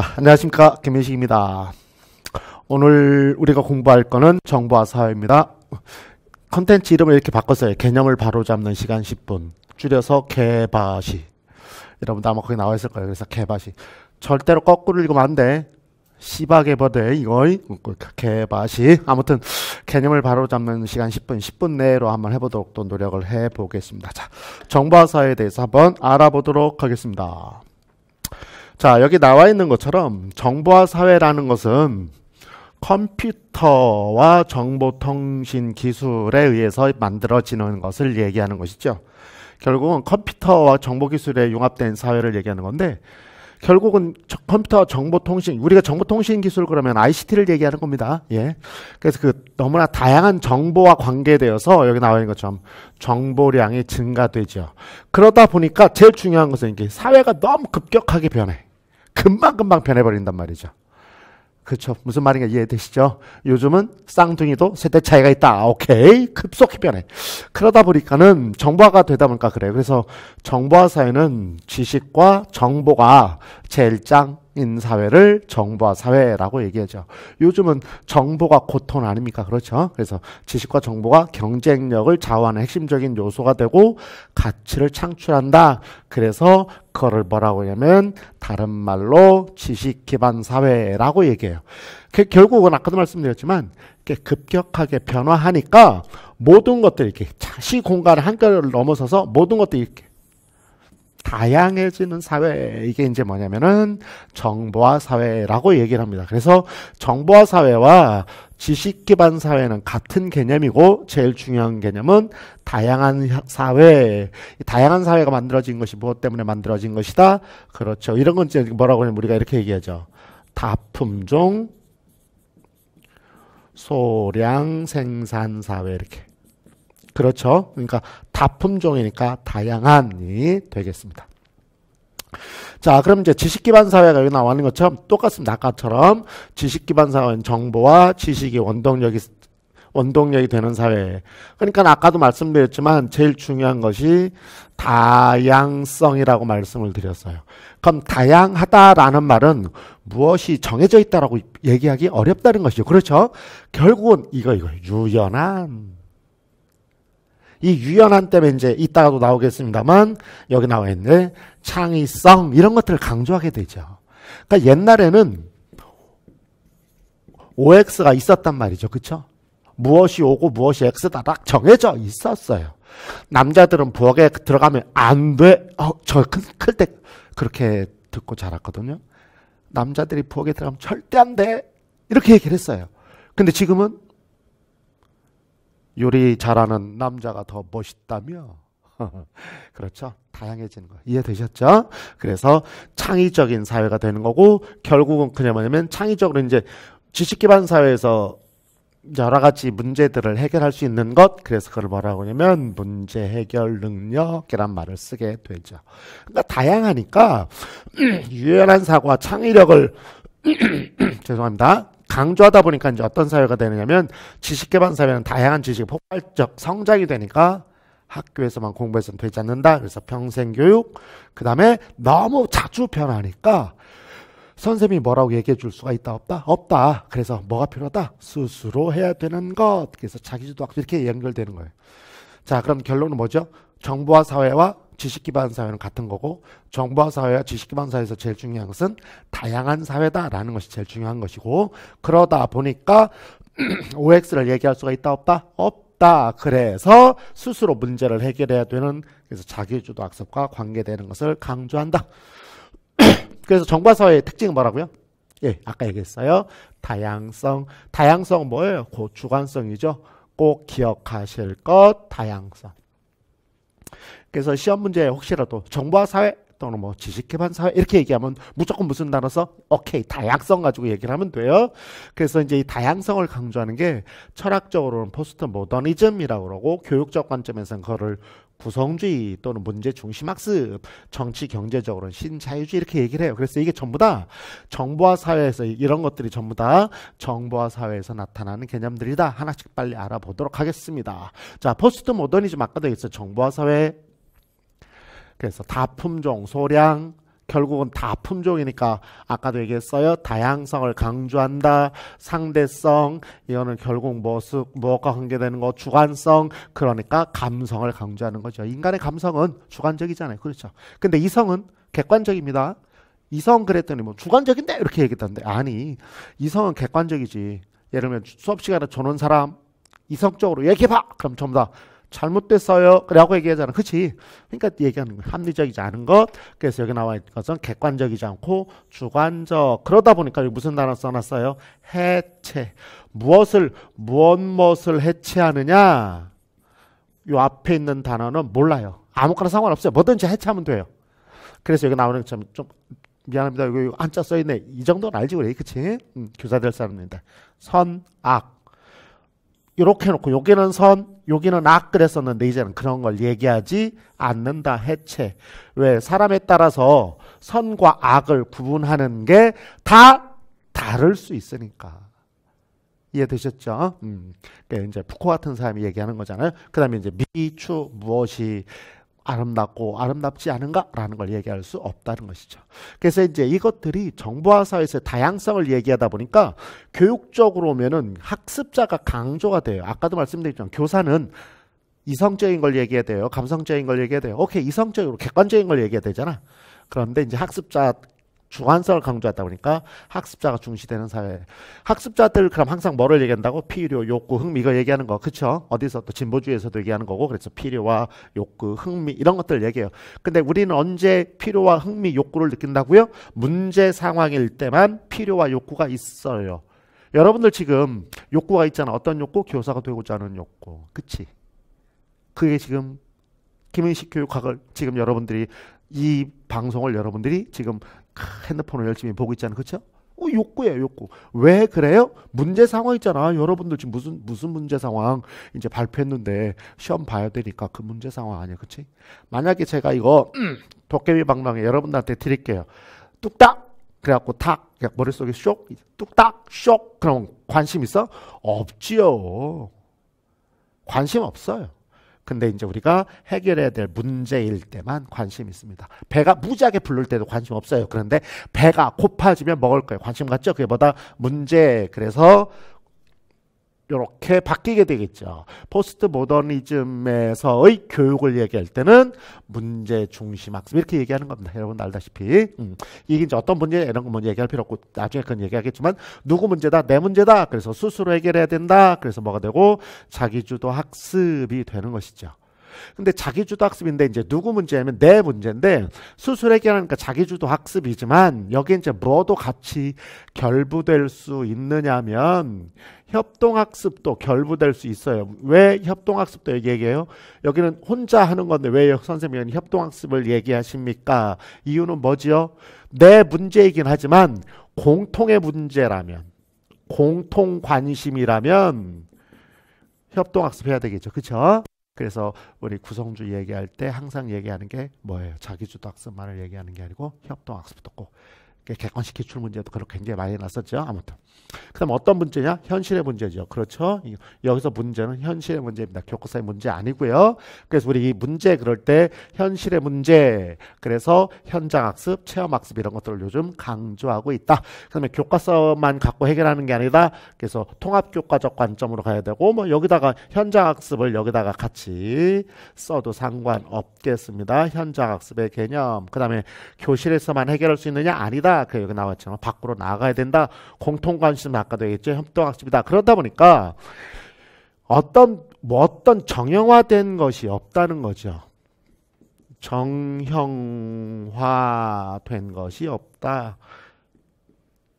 아, 안녕하십니까 김민식입니다. 오늘 우리가 공부할 거는 정보와 사회입니다. 컨텐츠 이름을 이렇게 바꿨어요. 개념을 바로잡는 시간 10분. 줄여서 개바시. 여러분도 아마 거기 나와 있을 거예요. 그래서 개바시. 절대로 거꾸로 읽으면 안 돼. 시바개버데 이거 개바시. 아무튼 개념을 바로잡는 시간 10분, 10분 내로 한번 해보도록 또 노력을 해보겠습니다. 자, 정보화 사회에 대해서 한번 알아보도록 하겠습니다. 자, 여기 나와 있는 것처럼 정보화 사회라는 것은 컴퓨터와 정보통신 기술에 의해서 만들어지는 것을 얘기하는 것이죠. 결국은 컴퓨터와 정보기술에 융합된 사회를 얘기하는 건데 결국은 컴퓨터와 정보통신 우리가 정보통신 기술 그러면 ICT를 얘기하는 겁니다. 예. 그래서 그 너무나 다양한 정보와 관계되어서 여기 나와 있는 것처럼 정보량이 증가되죠. 그러다 보니까 제일 중요한 것은 이게 사회가 너무 급격하게 변해. 금방금방 변해버린단 말이죠. 그렇죠. 무슨 말인가 이해되시죠? 요즘은 쌍둥이도 세대 차이가 있다. 아, 오케이. 급속히 변해. 그러다 보니까는 정보화가 되다 보니까 그래요. 그래서 정보화 사회는 지식과 정보가 제일 짱 인사회를 정보화 사회라고 얘기하죠. 요즘은 정보가 고통 아닙니까? 그렇죠. 그래서 지식과 정보가 경쟁력을 좌우하는 핵심적인 요소가 되고 가치를 창출한다. 그래서 그거를 뭐라고 하냐면 다른 말로 지식 기반 사회라고 얘기해요. 그 결국은 아까도 말씀드렸지만 급격하게 변화하니까 모든 것들이 이렇게 자시 공간을 한결 넘어서서 모든 것들이 이렇게 다양해지는 사회 이게 이제 뭐냐면은 정보화 사회라고 얘기를 합니다. 그래서 정보화 사회와 지식 기반 사회는 같은 개념이고 제일 중요한 개념은 다양한 사회, 다양한 사회가 만들어진 것이 무엇 때문에 만들어진 것이다. 그렇죠. 이런 건 이제 뭐라고 하면 우리가 이렇게 얘기하죠. 다품종 소량 생산 사회 이렇게. 그렇죠. 그러니까 다품종이니까 다양한이 되겠습니다. 자, 그럼 이제 지식 기반 사회가 여기 나와있는 것처럼 똑같습니다. 아까처럼 지식 기반 사회는 정보와 지식이 원동력이 원동력이 되는 사회. 그러니까 아까도 말씀드렸지만 제일 중요한 것이 다양성이라고 말씀을 드렸어요. 그럼 다양하다라는 말은 무엇이 정해져 있다라고 얘기하기 어렵다는 것이죠. 그렇죠? 결국은 이거 이거 유연한 이 유연한 때문에 이제 이따가도 나오겠습니다만 여기 나와 있는 창의성 이런 것들을 강조하게 되죠. 그러니까 옛날에는 OX가 있었단 말이죠. 그쵸 무엇이 오고 무엇이 X다 딱 정해져 있었어요. 남자들은 부엌에 들어가면 안 돼. 어, 저클 때 그렇게 듣고 자랐거든요. 남자들이 부엌에 들어가면 절대 안 돼. 이렇게 얘기를 했어요. 근데 지금은 요리 잘하는 남자가 더 멋있다며 그렇죠. 다양해지는 거 이해되셨죠? 그래서 창의적인 사회가 되는 거고 결국은 그냥 뭐냐면 창의적으로 이제 지식 기반 사회에서 여러 가지 문제들을 해결할 수 있는 것 그래서 그걸 뭐라고 하냐면 문제 해결 능력이란 말을 쓰게 되죠. 그러니까 다양하니까 유연한 사고와 창의력을 죄송합니다. 강조하다 보니까 이제 어떤 사회가 되느냐면 지식 개발 사회는 다양한 지식이 폭발적 성장이 되니까 학교에서만 공부해서는 되지 않는다. 그래서 평생 교육. 그 다음에 너무 자주 변하니까 선생님이 뭐라고 얘기해 줄 수가 있다 없다 없다 그래서 뭐가 필요하다 스스로 해야 되는 것 그래서 자기주도 학습 이렇게 연결되는 거예요 자 그럼 결론은 뭐죠 정부와 사회와 지식 기반 사회는 같은 거고 정보화 사회와 지식 기반 사회에서 제일 중요한 것은 다양한 사회다라는 것이 제일 중요한 것이고 그러다 보니까 OX를 얘기할 수가 있다 없다 없다 그래서 스스로 문제를 해결해야 되는 그래서 자기주도 학습과 관계되는 것을 강조한다. 그래서 정보화 사회의 특징은 뭐라고요? 예, 아까 얘기했어요. 다양성. 다양성 뭐예요? 고 주관성이죠. 꼭 기억하실 것 다양성. 그래서 시험 문제 혹시라도 정보화 사회 또는 뭐 지식 개반 사회 이렇게 얘기하면 무조건 무슨 단어 서 오케이 다양성 가지고 얘기를 하면 돼요. 그래서 이제 이 다양성을 강조하는 게 철학적으로는 포스트 모더니즘이라고 그러고 교육적 관점에서는 그거를 구성주의 또는 문제 중심학습, 정치 경제적으로 신자유주의 이렇게 얘기를 해요. 그래서 이게 전부 다 정보화 사회에서 이런 것들이 전부 다 정보화 사회에서 나타나는 개념들이다. 하나씩 빨리 알아보도록 하겠습니다. 자, 포스트 모더니즘 아까도 얘기했어요 정보화 사회. 그래서 다품종, 소량, 결국은 다 품종이니까 아까도 얘기했어요. 다양성을 강조한다. 상대성 이거는 결국 뭐습 무엇과 관계되는 거 주관성 그러니까 감성을 강조하는 거죠. 인간의 감성은 주관적이잖아요. 그렇죠. 근데 이성은 객관적입니다. 이성 그랬더니 뭐 주관적인데 이렇게 얘기했던데 아니 이성은 객관적이지. 예를 들면 수업 시간에 전원 사람 이성적으로 얘기해봐. 그럼 전부 다 잘못됐어요. 라고 얘기하잖아. 그치? 그러니까 얘기하는 거 합리적이지 않은 것. 그래서 여기 나와 있는 것은 객관적이지 않고 주관적. 그러다 보니까 여기 무슨 단어 써놨어요? 해체. 무엇을, 무엇, 무엇을 해체하느냐? 요 앞에 있는 단어는 몰라요. 아무거나 상관없어요. 뭐든지 해체하면 돼요. 그래서 여기 나오는 것처럼 좀, 미안합니다. 여기 한자 써있네. 이 정도는 알지, 그래. 그치? 음, 교사 될사람입니다 선악. 요렇게 해놓고 여기는 선, 여기는 악 그랬었는데 이제는 그런 걸 얘기하지 않는다 해체. 왜 사람에 따라서 선과 악을 구분하는 게 다 다를 수 있으니까. 이해되셨죠? 음. 그러니까 이제 푸코 같은 사람이 얘기하는 거잖아요. 그 다음에 이제 미추 무엇이 아름답고 아름답지 않은가라는 걸 얘기할 수 없다는 것이죠. 그래서 이제 이것들이 정보화 사회에서 다양성을 얘기하다 보니까 교육적으로 오면은 학습자가 강조가 돼요. 아까도 말씀드렸지만 교사는 이성적인 걸 얘기해야 돼요. 감성적인 걸 얘기해야 돼요. 오케이, 이성적으로 객관적인 걸 얘기해야 되잖아. 그런데 이제 학습자 주관성을 강조했다 보니까 그러니까 학습자가 중시되는 사회. 학습자들 그럼 항상 뭐를 얘기한다고? 필요, 욕구, 흥미 이걸 얘기하는 거. 그쵸? 어디서 또 진보주의에서도 얘기하는 거고 그래서 필요와 욕구, 흥미 이런 것들 을 얘기해요. 근데 우리는 언제 필요와 흥미, 욕구를 느낀다고요? 문제 상황일 때만 필요와 욕구가 있어요. 여러분들 지금 욕구가 있잖아. 어떤 욕구? 교사가 되고자 하는 욕구. 그치? 그게 지금 김은식 교육학을 지금 여러분들이 이 방송을 여러분들이 지금 핸드폰을 열심히 보고 있잖아 그렇죠? 어, 욕구예요, 욕구. 왜 그래요? 문제 상황 있잖아. 여러분들 지금 무슨 무슨 문제 상황 이제 발표했는데 시험 봐야 되니까 그 문제 상황 아니야, 그렇지? 만약에 제가 이거 음, 도깨비 방망이 여러분들한테 드릴게요. 뚝딱 그래갖고 탁 그냥 머릿속에 쇽 뚝딱 쇽 그럼 관심 있어? 없지요. 관심 없어요. 근데 이제 우리가 해결해야 될 문제일 때만 관심 있습니다. 배가 무지하게 부를 때도 관심 없어요. 그런데 배가 고파지면 먹을 거예요. 관심 갖죠? 그게 뭐다? 문제. 그래서 이렇게 바뀌게 되겠죠. 포스트 모더니즘에서의 교육을 얘기할 때는 문제 중심 학습 이렇게 얘기하는 겁니다. 여러분 알다시피 음. 이게 이제 어떤 문제 이런 거 먼저 얘기할 필요 없고 나중에 그건 얘기하겠지만 누구 문제다 내 문제다 그래서 스스로 해결해야 된다 그래서 뭐가 되고 자기주도 학습이 되는 것이죠. 근데 자기주도 학습인데 이제 누구 문제냐면 내 문제인데 수술 해결하니까 자기주도 학습이지만 여기 이제 뭐도 같이 결부될 수 있느냐면 협동학습도 결부될 수 있어요. 왜 협동학습도 얘기해요? 여기는 혼자 하는 건데 왜 선생님은 협동학습을 얘기하십니까? 이유는 뭐지요? 내 문제이긴 하지만 공통의 문제라면 공통 관심이라면 협동학습해야 되겠죠. 그렇죠? 그래서 우리 구성주 얘기할 때 항상 얘기하는 게 뭐예요? 자기주도 학습만을 얘기하는 게 아니고 협동 학습도 꼭 개관식 그 기출 문제도 그렇게 굉장히 많이 났었죠. 아무튼. 그다음 어떤 문제냐? 현실의 문제죠. 그렇죠. 여기서 문제는 현실의 문제입니다. 교과서의 문제 아니고요. 그래서 우리 이 문제 그럴 때 현실의 문제. 그래서 현장 학습, 체험 학습 이런 것들을 요즘 강조하고 있다. 그다음에 교과서만 갖고 해결하는 게 아니다. 그래서 통합 교과적 관점으로 가야 되고 뭐 여기다가 현장 학습을 여기다가 같이 써도 상관없겠습니다. 현장 학습의 개념. 그다음에 교실에서만 해결할 수 있느냐? 아니다. 그 여기 나왔지만 밖으로 나가야 된다 공통 관심 아까도 얘기했죠 협동학습이다 그러다 보니까 어떤 뭐 어떤 정형화된 것이 없다는 거죠 정형화된 것이 없다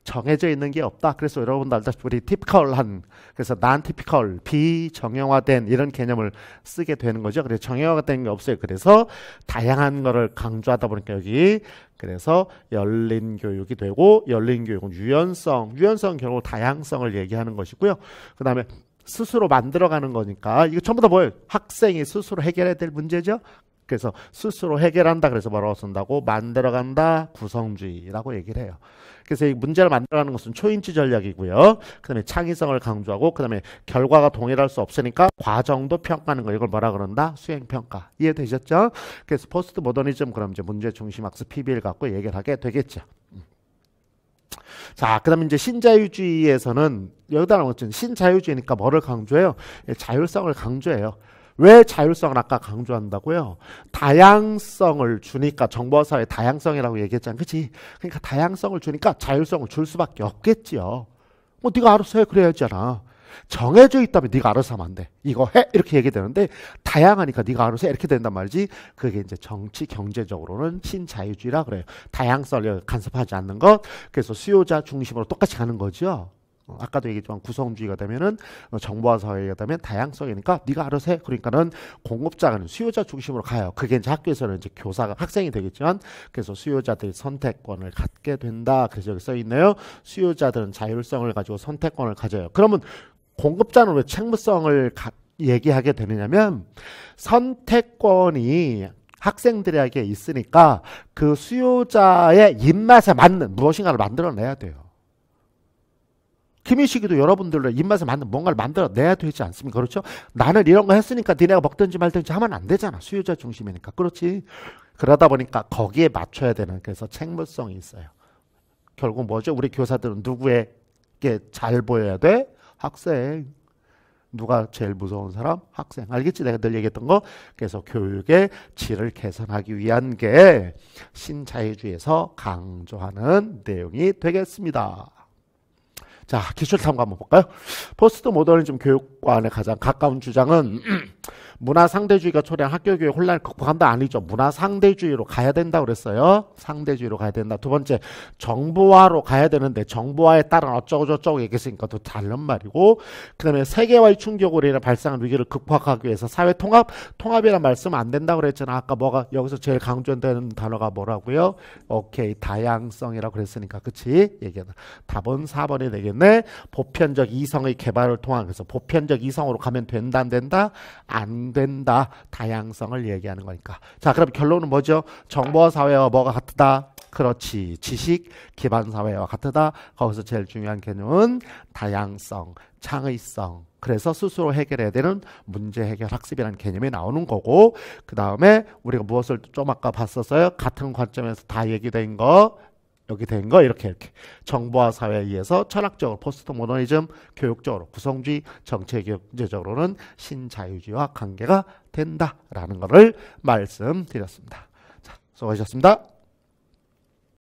정해져 있는 게 없다. 그래서 여러분도 알다시피 우리 티피컬한 그래서 난 티피컬 비정형화된 이런 개념을 쓰게 되는 거죠. 그래서 정형화된 가게 없어요. 그래서 다양한 거를 강조하다 보니까 여기 그래서 열린 교육이 되고 열린 교육은 유연성, 유연성 결국 다양성을 얘기하는 것이고요. 그다음에 스스로 만들어가는 거니까 이거 전부 다 뭐예요? 학생이 스스로 해결해야 될 문제죠. 그래서 스스로 해결한다 그래서 뭐라고 쓴다고 만들어간다 구성주의라고 얘기를 해요. 그래서 이 문제를 만들어가는 것은 초인지 전략이고요. 그다음에 창의성을 강조하고 그다음에 결과가 동일할 수 없으니까 과정도 평가하는 거 이걸 뭐라 그런다 수행 평가 이해되셨죠? 그래서 포스트 모더니즘 그럼 이제 문제 중심 학습 PBL 갖고 얘기를 하게 되겠죠. 음. 자, 그 다음에 이제 신자유주의에서는 여기다 나왔죠. 신자유주의니까 뭐를 강조해요? 예, 자율성을 강조해요. 왜 자율성을 아까 강조한다고요? 다양성을 주니까 정보사의 다양성이라고 얘기했잖아요. 그치? 그러니까 다양성을 주니까 자율성을 줄 수밖에 없겠지요. 뭐 네가 알아서 해 그래야잖아. 정해져 있다면 네가 알아서 하면 안 돼. 이거 해 이렇게 얘기되는데 다양하니까 네가 알아서 해 이렇게 된단 말이지. 그게 이제 정치 경제적으로는 신자유주의라 그래요. 다양성을 간섭하지 않는 것. 그래서 수요자 중심으로 똑같이 가는 거죠. 어, 아까도 얘기했지만 구성주의가 되면은 어, 정보화 사회가 되면 다양성이니까 네가 알아서 해. 그러니까는 공급자는 수요자 중심으로 가요. 그게 이제 학교에서는 이제 교사가 학생이 되겠지만 그래서 수요자들이 선택권을 갖게 된다. 그래서 여기 써 있네요. 수요자들은 자율성을 가지고 선택권을 가져요. 그러면 공급자는 왜 책무성을 가, 얘기하게 되느냐면 선택권이 학생들에게 있으니까 그 수요자의 입맛에 맞는 무엇인가를 만들어내야 돼요. 김인식이도 여러분들의 입맛에 맞는 뭔가를 만들어내야 되지 않습니까? 그렇죠? 나는 이런 거 했으니까 니네가 먹든지 말든지 하면 안 되잖아. 수요자 중심이니까. 그렇지. 그러다 보니까 거기에 맞춰야 되는 그래서 책무성이 있어요. 결국 뭐죠? 우리 교사들은 누구에게 잘 보여야 돼? 학생. 누가 제일 무서운 사람? 학생. 알겠지? 내가 늘 얘기했던 거. 그래서 교육의 질을 개선하기 위한 게 신자유주의에서 강조하는 내용이 되겠습니다. 자, 기술 탐구 한번 볼까요? 포스트 모더니즘 교육관에 가장 가까운 주장은 문화 상대주의가 초래한 학교 교육 혼란을 극복한다 아니죠. 문화 상대주의로 가야 된다 그랬어요. 상대주의로 가야 된다. 두 번째 정보화로 가야 되는데 정보화에 따른 어쩌고 저쩌고 얘기했으니까 또 다른 말이고 그다음에 세계화의 충격으로 인해 발생한 위기를 극복하기 위해서 사회 통합 통합이라는 말씀 안 된다고 그랬잖아. 아까 뭐가 여기서 제일 강조된 단어가 뭐라고요? 오케이 다양성이라고 그랬으니까 그치 얘기하다. 답은 4번이 되겠네. 보편적 이성의 개발을 통한 그래서 보편적 이성으로 가면 된다 안 된다 안 된다 다양성을 얘기하는 거니까. 자, 그럼 결론은 뭐죠? 정보 사회와 뭐가 같다? 그렇지. 지식 기반 사회와 같다. 거기서 제일 중요한 개념은 다양성, 창의성. 그래서 스스로 해결해야 되는 문제 해결 학습이라는 개념이 나오는 거고, 그 다음에 우리가 무엇을 좀 아까 봤었어요? 같은 관점에서 다 얘기된 거, 여기 된 거 이렇게 이렇게 정보화 사회에 의해서 철학적으로 포스트 모더니즘 교육적으로 구성주의 정책 경제적으로는 신자유주의와 관계가 된다라는 거를 말씀드렸습니다. 자, 수고하셨습니다.